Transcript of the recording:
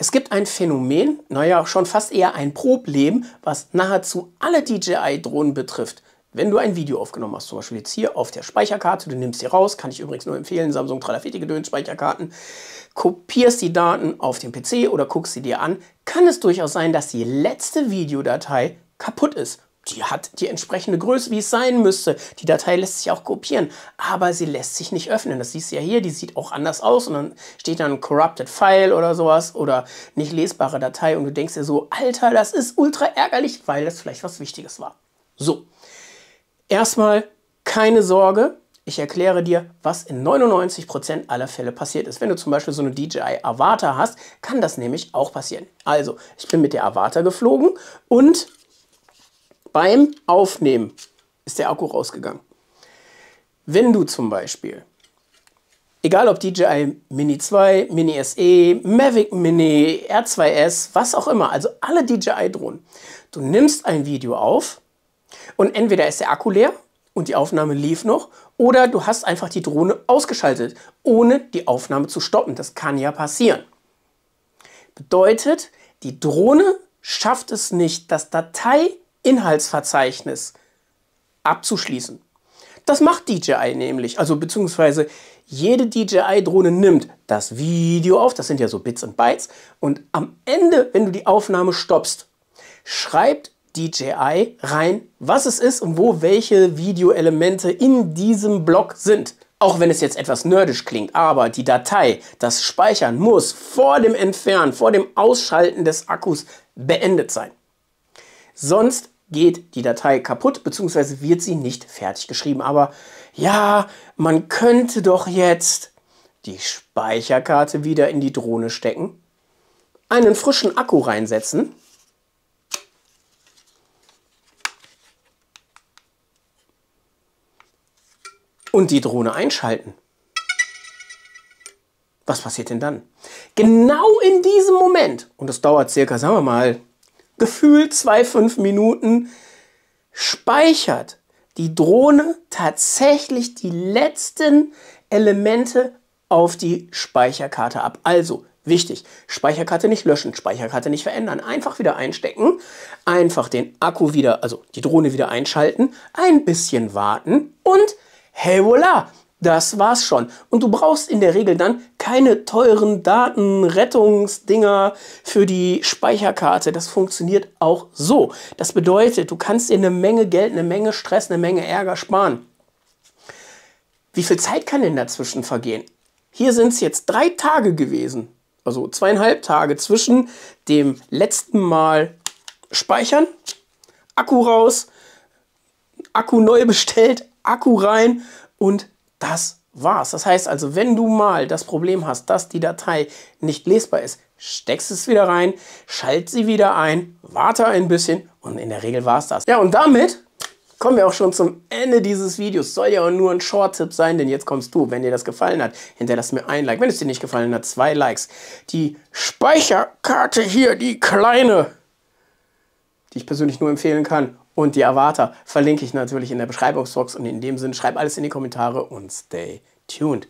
Es gibt ein Phänomen, naja, schon fast eher ein Problem, was nahezu alle DJI-Drohnen betrifft. Wenn du ein Video aufgenommen hast, zum Beispiel jetzt hier auf der Speicherkarte, du nimmst sie raus, kann ich übrigens nur empfehlen, Samsung 340 gedöns Speicherkarten, kopierst die Daten auf den PC oder guckst sie dir an, kann es durchaus sein, dass die letzte Videodatei kaputt ist die hat die entsprechende Größe, wie es sein müsste. Die Datei lässt sich auch kopieren, aber sie lässt sich nicht öffnen. Das siehst du ja hier, die sieht auch anders aus und dann steht dann Corrupted File oder sowas oder nicht lesbare Datei und du denkst dir so, Alter, das ist ultra ärgerlich, weil das vielleicht was Wichtiges war. So, erstmal keine Sorge, ich erkläre dir, was in 99% aller Fälle passiert ist. Wenn du zum Beispiel so eine DJI Avatar hast, kann das nämlich auch passieren. Also, ich bin mit der Avatar geflogen und beim Aufnehmen ist der Akku rausgegangen. Wenn du zum Beispiel, egal ob DJI Mini 2, Mini SE, Mavic Mini, R2S, was auch immer, also alle DJI-Drohnen, du nimmst ein Video auf und entweder ist der Akku leer und die Aufnahme lief noch oder du hast einfach die Drohne ausgeschaltet, ohne die Aufnahme zu stoppen. Das kann ja passieren. Bedeutet, die Drohne schafft es nicht, das Datei Inhaltsverzeichnis abzuschließen. Das macht DJI nämlich, also beziehungsweise jede DJI-Drohne nimmt das Video auf, das sind ja so Bits und Bytes, und am Ende, wenn du die Aufnahme stoppst, schreibt DJI rein, was es ist und wo welche Videoelemente in diesem Block sind. Auch wenn es jetzt etwas nerdisch klingt, aber die Datei, das Speichern muss vor dem Entfernen, vor dem Ausschalten des Akkus beendet sein. Sonst geht die Datei kaputt bzw. wird sie nicht fertig geschrieben. Aber ja, man könnte doch jetzt die Speicherkarte wieder in die Drohne stecken, einen frischen Akku reinsetzen. Und die Drohne einschalten. Was passiert denn dann? Genau in diesem Moment, und das dauert circa, sagen wir mal, gefühlt zwei, fünf Minuten speichert die Drohne tatsächlich die letzten Elemente auf die Speicherkarte ab. Also wichtig, Speicherkarte nicht löschen, Speicherkarte nicht verändern, einfach wieder einstecken, einfach den Akku wieder, also die Drohne wieder einschalten, ein bisschen warten und hey voilà, das war's schon. Und du brauchst in der Regel dann keine teuren Datenrettungsdinger für die Speicherkarte. Das funktioniert auch so. Das bedeutet, du kannst dir eine Menge Geld, eine Menge Stress, eine Menge Ärger sparen. Wie viel Zeit kann denn dazwischen vergehen? Hier sind es jetzt drei Tage gewesen, also zweieinhalb Tage zwischen dem letzten Mal speichern, Akku raus, Akku neu bestellt, Akku rein und das war's. Das heißt also, wenn du mal das Problem hast, dass die Datei nicht lesbar ist, steckst es wieder rein, schalt sie wieder ein, warte ein bisschen und in der Regel war's das. Ja, und damit kommen wir auch schon zum Ende dieses Videos. Soll ja auch nur ein Short-Tipp sein, denn jetzt kommst du. Wenn dir das gefallen hat, hinterlass mir ein Like. Wenn es dir nicht gefallen hat, zwei Likes. Die Speicherkarte hier, die kleine, die ich persönlich nur empfehlen kann und die Avatar verlinke ich natürlich in der Beschreibungsbox. Und in dem Sinne, schreib alles in die Kommentare und stay tuned.